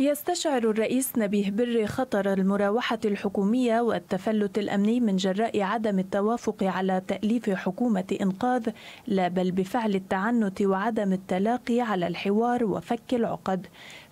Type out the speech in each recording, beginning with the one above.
يستشعر الرئيس نبيه بري خطر المراوحة الحكومية والتفلت الأمني من جراء عدم التوافق على تأليف حكومة إنقاذ لا بل بفعل التعنت وعدم التلاقي على الحوار وفك العقد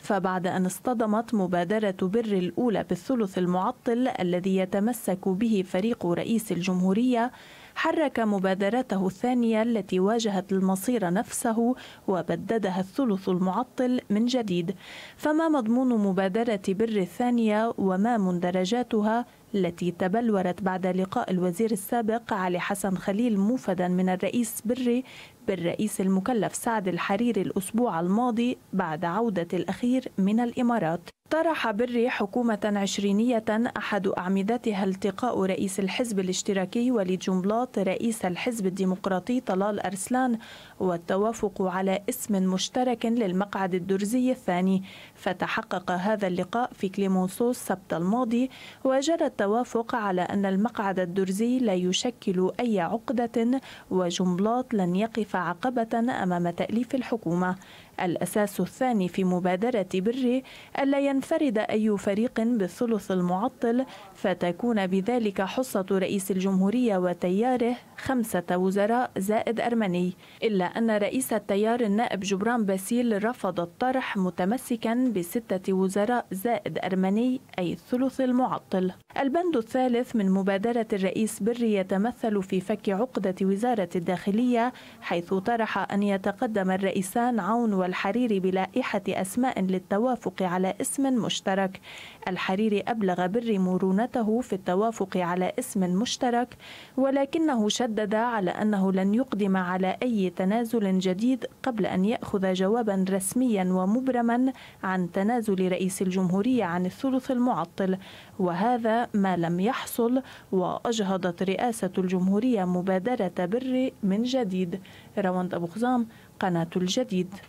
فبعد أن اصطدمت مبادرة بر الأولى بالثلث المعطل الذي يتمسك به فريق رئيس الجمهورية حرك مبادرته الثانية التي واجهت المصير نفسه وبددها الثلث المعطل من جديد فما مضمون مبادرة بر الثانية وما مندرجاتها التي تبلورت بعد لقاء الوزير السابق علي حسن خليل موفدا من الرئيس بري بالرئيس المكلف سعد الحريري الأسبوع الماضي بعد عودة الأخير من الإمارات طرح بري حكومة عشرينية أحد أعمدتها التقاء رئيس الحزب الاشتراكي وليد جنبلاط رئيس الحزب الديمقراطي طلال أرسلان والتوافق على اسم مشترك للمقعد الدرزي الثاني فتحقق هذا اللقاء في كليمونسو السبت الماضي وجرى التوافق على أن المقعد الدرزي لا يشكل أي عقدة وجنبلاط لن يقف عقبة أمام تأليف الحكومة الأساس الثاني في مبادرة بري ألا ينفرد أي فريق بالثلث المعطل فتكون بذلك حصة رئيس الجمهورية وتياره خمسة وزراء زائد أرمني إلا أن رئيس التيار النائب جبران باسيل رفض الطرح متمسكا بستة وزراء زائد أرمني أي الثلث المعطل البند الثالث من مبادرة الرئيس بري يتمثل في فك عقدة وزارة الداخلية حيث طرح أن يتقدم الرئيسان عون والحريري بلائحة أسماء للتوافق على اسم مشترك الحريري أبلغ بري مرونته في التوافق على اسم مشترك ولكنه شدد على أنه لن يقدم على أي تنازل جديد قبل أن يأخذ جوابا رسميا ومبرما عن تنازل رئيس الجمهورية عن الثلث المعطل وهذا ما لم يحصل وأجهضت رئاسة الجمهورية مبادرة بري من جديد روند أبو خزام قناة الجديد